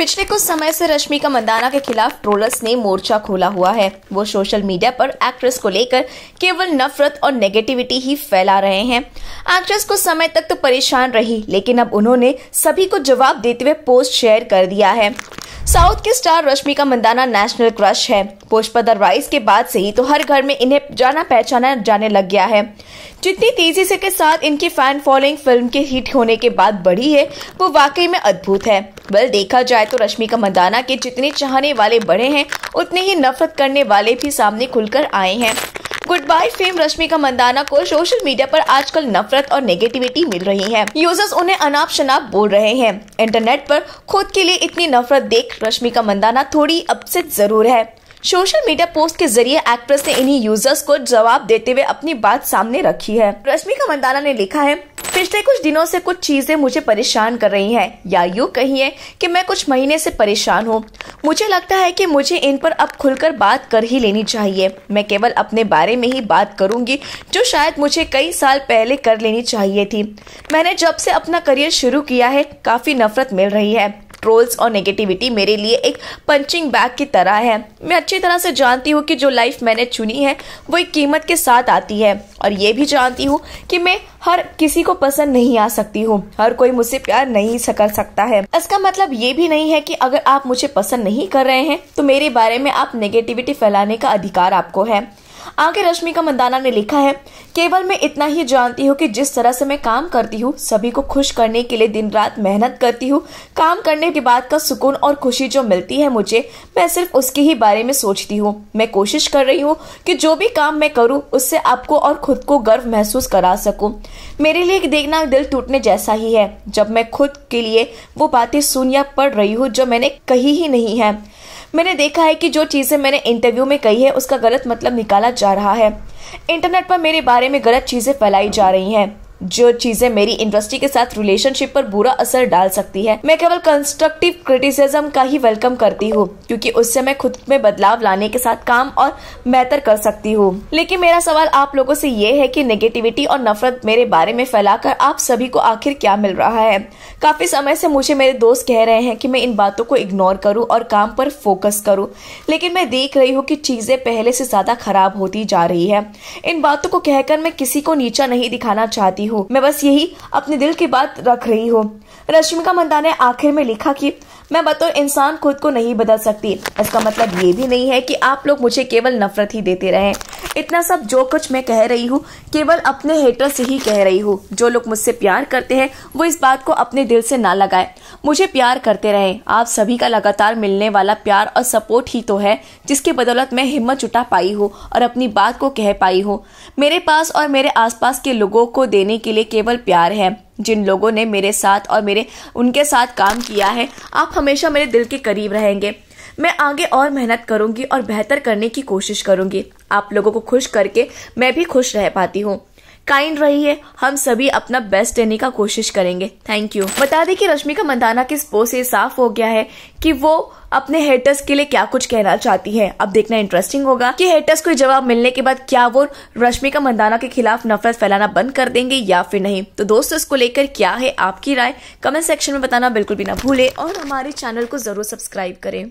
पिछले कुछ समय से रश्मिका मंदाना के खिलाफ ट्रोलर्स ने मोर्चा खोला हुआ है वो सोशल मीडिया पर एक्ट्रेस को लेकर केवल नफरत और नेगेटिविटी ही फैला रहे हैं एक्ट्रेस कुछ समय तक तो परेशान रही लेकिन अब उन्होंने सभी को जवाब देते हुए पोस्ट शेयर कर दिया है साउथ के star Rashmika Mandanna national crush है पुष्पा दरवाइज के बाद से ही तो हर घर में इन्हें जाना पहचाना जाने लग गया है जितनी तेजी से के साथ इनकी फैन फॉलोइंग फिल्म के हिट होने के बाद बढ़ी है वो वाकई में अद्भुत है वेल देखा जाए तो रश्मिका मंदाना के जितने चाहने वाले बढ़े हैं उतने ही नफरत करने वाले भी सामने खुलकर आए हैं goodbye fame Rashmika Mandanna को सोशल मीडिया पर आजकल नफरत और नेगेटिविटी मिल रही है यूजर्स उन्हें अनाप शनाप बोल रहे हैं इंटरनेट पर खुद के लिए इतनी नफरत देख रश्मिका मंदाना थोड़ी अपसेट जरूर है सोशल मीडिया पोस्ट के जरिए एक्ट्रेस ने इन्हीं यूजर्स को जवाब देते हुए अपनी बात सामने रखी है रश्मिका मंदाना ने लिखा है पिछले कुछ दिनों से कुछ चीज़ें मुझे परेशान कर रही हैं या यूँ कहिए कि मैं कुछ महीने से परेशान हूँ मुझे लगता है कि मुझे इन पर अब खुलकर बात कर ही लेनी चाहिए मैं केवल अपने बारे में ही बात करूँगी जो शायद मुझे कई साल पहले कर लेनी चाहिए थी मैंने जब से अपना करियर शुरू किया है काफ़ी नफरत मिल रही है ट्रोल्स और नेगेटिविटी मेरे लिए एक पंचिंग बैग की तरह है मैं अच्छी तरह से जानती हूँ कि जो लाइफ मैंने चुनी है वो एक कीमत के साथ आती है और ये भी जानती हूँ कि मैं हर किसी को पसंद नहीं आ सकती हूँ हर कोई मुझसे प्यार नहीं कर सकता है इसका मतलब ये भी नहीं है कि अगर आप मुझे पसंद नहीं कर रहे हैं तो मेरे बारे में आप नेगेटिविटी फैलाने का अधिकार आपको है आगे रश्मिका मंदाना ने लिखा है केवल मैं इतना ही जानती हूँ कि जिस तरह से मैं काम करती हूँ सभी को खुश करने के लिए दिन रात मेहनत करती हूँ काम करने के बाद का सुकून और खुशी जो मिलती है मुझे मैं सिर्फ उसके ही बारे में सोचती हूँ मैं कोशिश कर रही हूँ कि जो भी काम मैं करूँ उससे आपको और खुद को गर्व महसूस करा सकूँ मेरे लिए देखना दिल टूटने जैसा ही है जब मैं खुद के लिए वो बातें सुन या पढ़ रही हूँ जो मैंने कही ही नहीं है मैंने देखा है कि जो चीज़ें मैंने इंटरव्यू में कही है उसका गलत मतलब निकाला जा रहा है इंटरनेट पर मेरे बारे में गलत चीज़ें फैलाई जा रही हैं जो चीजें मेरी इंडस्ट्री के साथ रिलेशनशिप पर बुरा असर डाल सकती है मैं केवल कंस्ट्रक्टिव क्रिटिसिज्म का ही वेलकम करती हूँ क्योंकि उससे मैं खुद में बदलाव लाने के साथ काम और बेहतर कर सकती हूँ लेकिन मेरा सवाल आप लोगों से ये है कि नेगेटिविटी और नफरत मेरे बारे में फैलाकर आप सभी को आखिर क्या मिल रहा है काफी समय से मुझे मेरे दोस्त कह रहे हैं कि मैं इन बातों को इग्नोर करूँ और काम पर फोकस करूँ लेकिन मैं देख रही हूँ कि चीजें पहले से ज्यादा खराब होती जा रही है इन बातों को कहकर मैं किसी को नीचा नहीं दिखाना चाहती हूँ मैं बस यही अपने दिल की बात रख रही हूँ रश्मिका मंदा ने आखिर में लिखा कि मैं बतौर इंसान खुद को नहीं बदल सकती इसका मतलब ये भी नहीं है कि आप लोग मुझे केवल नफरत ही देते रहें इतना सब जो कुछ मैं कह रही हूँ केवल अपने हेटर से ही कह रही हूँ जो लोग मुझसे प्यार करते हैं वो इस बात को अपने दिल से ना लगाए मुझे प्यार करते रहें आप सभी का लगातार मिलने वाला प्यार और सपोर्ट ही तो है जिसके बदौलत मैं हिम्मत जुटा पाई हूँ और अपनी बात को कह पाई हूँ मेरे पास और मेरे आसपास के लोगों को देने के लिए केवल प्यार है जिन लोगों ने मेरे साथ और मेरे उनके साथ काम किया है आप हमेशा मेरे दिल के करीब रहेंगे मैं आगे और मेहनत करूंगी और बेहतर करने की कोशिश करूंगी आप लोगों को खुश करके मैं भी खुश रह पाती हूँ काइंड रहिए हम सभी अपना बेस्ट देने का कोशिश करेंगे थैंक यू बता दें कि रश्मिका मंदाना के स्पोर्ट से साफ हो गया है कि वो अपने हेटर्स के लिए क्या कुछ कहना चाहती है अब देखना इंटरेस्टिंग होगा कि हेटर्स को जवाब मिलने के बाद क्या वो रश्मिका मंदाना के खिलाफ नफरत फैलाना बंद कर देंगे या फिर नहीं तो दोस्तों इसको लेकर क्या है आपकी राय कमेंट सेक्शन में बताना बिल्कुल भी ना भूले और हमारे चैनल को जरूर सब्सक्राइब करें